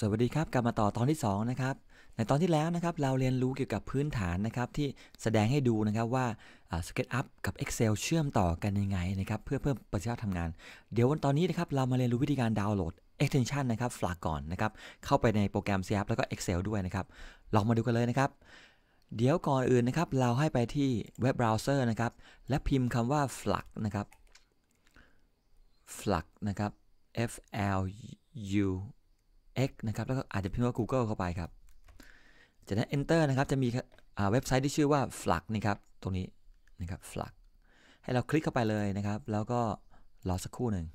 สวัสดีครับ กลับมาต่อตอนที่ 2 นะครับ ในตอนที่แล้วนะครับเราเรียนรู้เกี่ยวกับพื้นฐานนะครับที่แสดงให้ดูนะครับว่า SketchUp กับ Excel เชื่อมต่อกันยังไงนะครับเพื่อเพิ่มประสิทธิภาพทำงาน เดี๋ยววันตอนนี้นะครับเรามาเรียนรู้วิธีการดาวน์โหลด extension นะครับฝากก่อนนะครับเข้าไปในโปรแกรม s c h p แล้วก็ Excel ด้วยนะครับลองมาดูกันเลยนะครับ เดี๋ยวก่อนอื่นนะครับเราให้ไปที่เว็บเบราว์เซอร์นะครับและพิมพ์คำว่า flux นะครับ flux นะครับ f l u x นะครับ แล้วก็อาจจะพิมพ์ว่า Google เข้าไปครับ จากนั้น enter นะครับ จะมีเว็บไซต์ที่ชื่อว่า flux นะครับ ตรงนี้ นะครับ flux ให้เราคลิกเข้าไปเลยนะครับ แล้วก็รอสักครู่หนึ่ง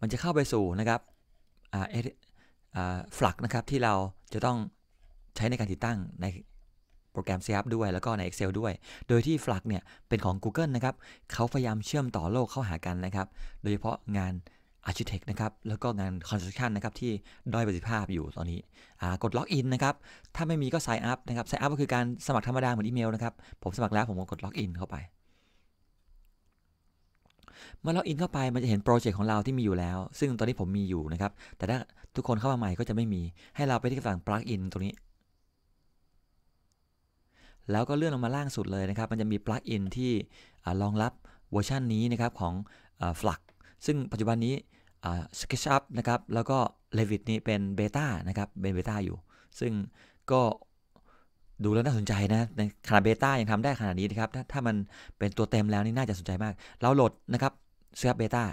มันจะเข้าไปสู่นะครับฟลักนะครับ ที่เราจะต้องใช้ในการติดตั้งในโปรแกรม c ซ p ด้วย แล้วก็ใน Excel ด้วย โดยที่ f l u x เนี่ย เป็นของ Google นะครับเขาพยายามเชื่อมต่อโลกเข้าหากันนะครับ โดยเฉพาะงานอาร์ชิเทคนะครับ แล้วก็งานคอนสตรักชั o นะครับที่ด้อยประสิทธิภาพอยู่ตอนนี้กดล็อกอินนะครับ ถ้าไม่มีก็ซ i ์อัพนะครับซ i ์อัพก็คือการสมัครธรรมดาเหมือนอีเมลนะครับผมสมัครแล้วผมก็กดล็อกอินเข้าไป เมื่อล็อกอินเข้าไปมันจะเห็นโปรเจกต์ของเราที่มีอยู่แล้ว ซึ่งตอนนี้ผมมีอยู่นะครับแต่ถ้าทุกคนเข้ามาใหม่ก็จะไม่มี ให้เราไปที่ฝั่งปลั๊กอินตรงนี้ แล้วก็เลื่อนลงมาล่างสุดเลยนะครับมันจะมีปลั๊กอินที่รองรับเวอร์ชันนี้นะครับของฟลักซึ่งปัจจุบันนี้ SketchUp นะครับ แล้วก็ Revit นี่เป็นเบต้านะครับ เป็นเบต้าอยู่ ซึ่งก็ดูแล้วน่าสนใจนะ ในขนาดเบต้ายังทำได้ขนาดนี้นะครับ ถ้ามันเป็นตัวเต็มแล้วนี่น่าจะสนใจมาก เราโหลดนะครับเิร์ฟเบต้า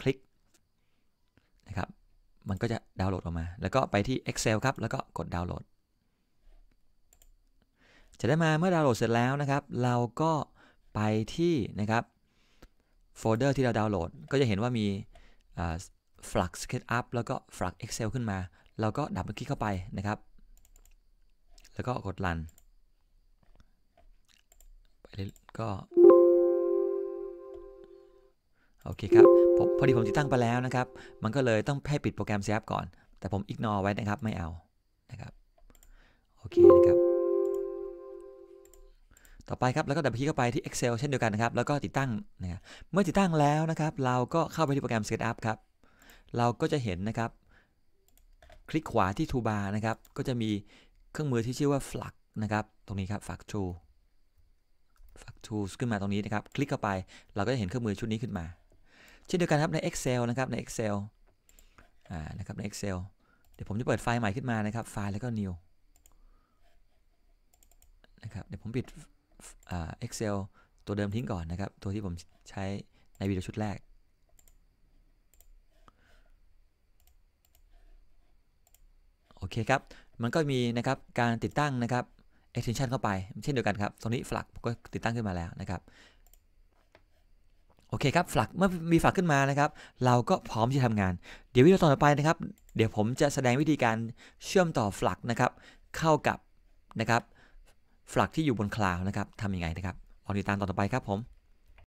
คลิกนะครับ มันก็จะดาวน์โหลดออกมา แล้วก็ไปที่ Excel ครับ แล้วก็กดดาวน์โหลด จะได้มาเมื่อดาวน์โหลดเสร็จแล้วนะครับ เราก็ไปที่นะครับโฟลเดอร์ที่เราดาวน์โหลดก็จะเห็นว่ามี f l u ก setup แล้วก็ flux excel ขึ้นมา เราก็ดับคลิกเข้าไปนะครับ แล้วก็กดรันไปก็ โอเคครับพอดีผมติดตั้งไปแล้วนะครับ มันก็เลยต้องให้ปิดโปรแกรมเซฟก่อน แต่ผมอิกนอไว้นะครับไม่เอานะครับโอเคนะครับต่อไปครับ แล้วก็ดับคลิกเข้าไปที่ Excel เช่นเดียวกันนะครับ แล้วก็ติดตั้งนะเมื่อติดตั้งแล้วนะครับ เราก็เข้าไปที่โปรแกรม Setup ครับ เราก็จะเห็นนะครับ คลิกขวาที่ทูบาร์นะครับ ก็จะมีเครื่องมือที่ชื่อว่า Flux นะครับ ตรงนี้ครับ Flux Tool Flux t o o l ขึ้นมาตรงนี้นะครับ คลิกเข้าไป เราก็จะเห็นเครื่องมือชุดนี้ขึ้นมา เช่นเดียวกันครับ ใน Excel นะครับ ใน Excel อ่า นะครับ ใน Excel เดี๋ยวผมจะเปิดไฟล์ใหม่ขึ้นมานะครับ ไฟล์แล้วก็ New นะครับ เดี๋ยวผมปิดเอ็กเซลตัวเดิมทิ้งก่อนนะครับ ตัวที่ผมใช้ในวิดีโอชุดแรกโอเคครับมันก็มีนะครับการติดตั้งนะครับ extension เข้าไปเช่นเดียวกันครับ ตรงนี้ฝล a กก็ติดตั้งขึ้นมาแล้วนะครับโอเคครับฝล a g เมื่อมีฝล a g ขึ้นมานะครับเราก็พร้อมที่จะทำงานเดี๋ยววิดีโอต่อไปนะครับ เดี๋ยวผมจะแสดงวิธีการเชื่อมต่อฝล a g นะครับเข้ากับนะครับฝลักที่อยู่บนคลาวนะครับทำยังไงนะครับลอติดตามตอนต่อไปครับผม